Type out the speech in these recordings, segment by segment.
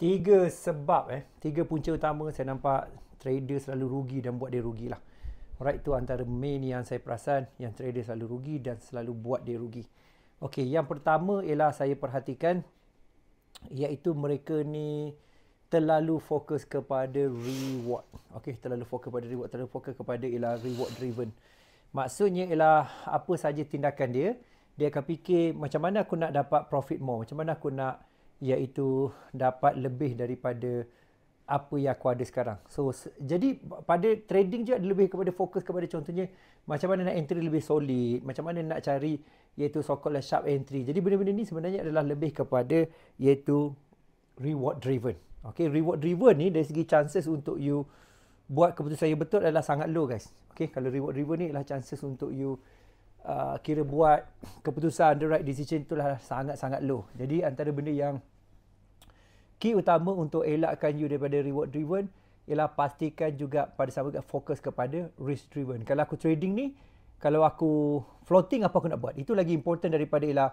Tiga sebab eh, tiga punca utama saya nampak trader selalu rugi dan buat dia rugi lah. Alright, tu antara main yang saya perasan yang trader selalu rugi dan selalu buat dia rugi. Okey, yang pertama ialah saya perhatikan iaitu mereka ni terlalu fokus kepada reward. Okey, terlalu fokus kepada reward, terlalu fokus kepada ialah reward driven. Maksudnya ialah apa saja tindakan dia, dia akan fikir macam mana aku nak dapat profit more, macam mana aku nak iaitu dapat lebih daripada apa yang aku ada sekarang. So jadi pada trading juga lebih kepada fokus kepada contohnya macam mana nak entry lebih solid, macam mana nak cari iaitu so-called sharp entry. Jadi benda-benda ni sebenarnya adalah lebih kepada iaitu reward driven. Okay, reward driven ni dari segi chances untuk you buat keputusan yang betul adalah sangat low guys. Okay, kalau reward driven ni adalah chances untuk you uh, kira buat keputusan the right decision itulah sangat-sangat low. Jadi antara benda yang key utama untuk elakkan you daripada reward driven ialah pastikan juga pada sama juga fokus kepada risk driven. Kalau aku trading ni, kalau aku floating apa aku nak buat? Itu lagi important daripada ialah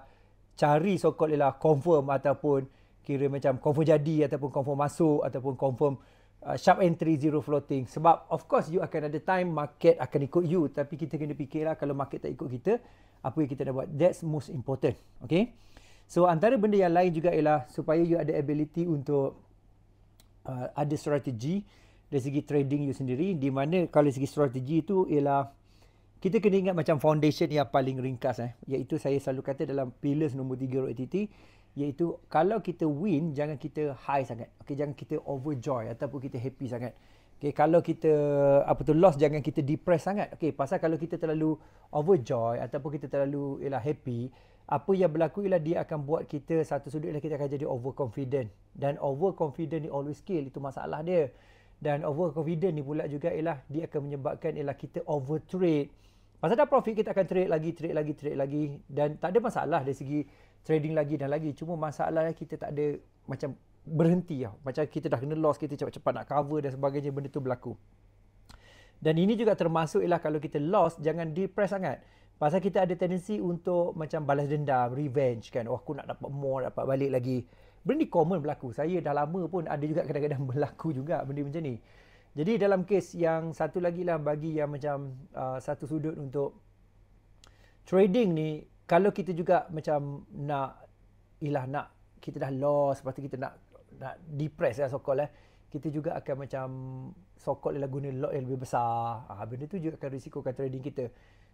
cari so-called ialah confirm ataupun kira macam confirm jadi ataupun confirm masuk ataupun confirm uh, sharp entry zero floating. Sebab of course you akan ada time market akan ikut you tapi kita kena fikirlah kalau market tak ikut kita apa yang kita nak buat. That's most important. Okay. So antara benda yang lain juga ialah supaya you ada ability untuk uh, ada strategi dari segi trading you sendiri di mana kalau dari segi strategi itu ialah kita kena ingat macam foundation yang paling ringkas eh iaitu saya selalu kata dalam pillars nombor 3 ROTT iaitu kalau kita win jangan kita high sangat okey jangan kita overjoy ataupun kita happy sangat Okay, kalau kita apa tu loss jangan kita depress sangat. Okay, pasal kalau kita terlalu overjoy ataupun kita terlalu ialah happy, apa yang berlaku ialah dia akan buat kita satu sudut ialah kita akan jadi overconfident. Dan overconfident ni always kill, itu masalah dia. Dan overconfident ni pula juga ialah dia akan menyebabkan ialah kita overtrade. Pasal dah profit kita akan trade lagi, trade lagi, trade lagi dan tak ada masalah dari segi trading lagi dan lagi. Cuma masalahnya kita tak ada macam berhenti lah. Macam kita dah kena loss, kita cepat-cepat nak cover dan sebagainya, benda tu berlaku. Dan ini juga termasuk ialah kalau kita loss, jangan depress sangat. Pasal kita ada tendensi untuk macam balas dendam, revenge kan. Oh aku nak dapat more, dapat balik lagi. Benda ni common berlaku. Saya dah lama pun ada juga kadang-kadang berlaku juga benda macam ni. Jadi dalam kes yang satu lagi lah bagi yang macam uh, satu sudut untuk trading ni, kalau kita juga macam nak, ialah nak kita dah lost, lepas kita nak nak depress lah sokol eh kita juga akan macam sokol lah guna lot yang lebih besar ha, benda tu juga akan risikokan trading kita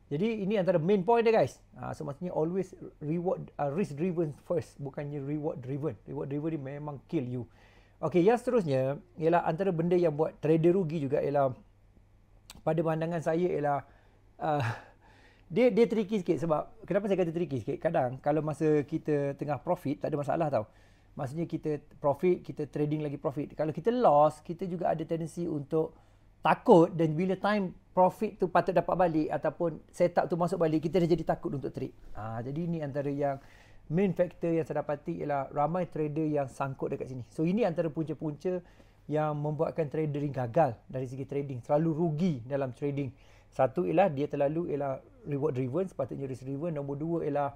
jadi ini antara main point dia guys ha, so maksudnya always reward uh, risk driven first bukannya reward driven reward driven ni memang kill you Okay, yang seterusnya ialah antara benda yang buat trader rugi juga ialah pada pandangan saya ialah uh, dia dia tricky sikit sebab kenapa saya kata tricky sikit kadang kalau masa kita tengah profit tak ada masalah tau Maksudnya kita profit, kita trading lagi profit. Kalau kita loss, kita juga ada tendensi untuk takut dan bila time profit tu patut dapat balik ataupun setup tu masuk balik, kita dah jadi takut untuk trade. Ah, jadi ini antara yang main factor yang saya dapati ialah ramai trader yang sangkut dekat sini. So ini antara punca-punca yang membuatkan trader ini gagal dari segi trading. Terlalu rugi dalam trading. Satu ialah dia terlalu ialah reward driven, sepatutnya risk driven. Nombor dua ialah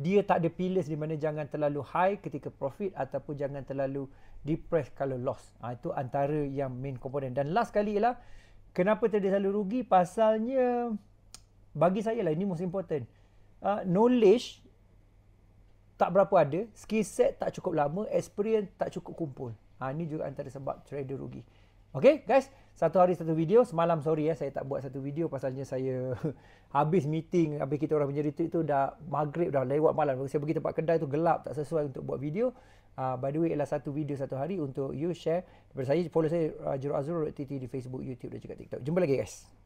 dia tak ada pilih di mana jangan terlalu high ketika profit ataupun jangan terlalu depressed kalau loss. Ha, itu antara yang main komponen. Dan last sekali ialah kenapa trader selalu rugi? Pasalnya bagi saya lah ini most important. Ha, knowledge tak berapa ada, skill set tak cukup lama, experience tak cukup kumpul. Ha, ini juga antara sebab trader rugi. Okay guys, satu hari satu video semalam sorry ya saya tak buat satu video pasalnya saya habis meeting habis kita orang menjadi tu itu dah maghrib dah lewat malam saya pergi tempat kedai tu gelap tak sesuai untuk buat video uh, by the way ialah satu video satu hari untuk you share daripada saya follow saya uh, ah, Jero Azrul di Facebook YouTube dan juga TikTok jumpa lagi guys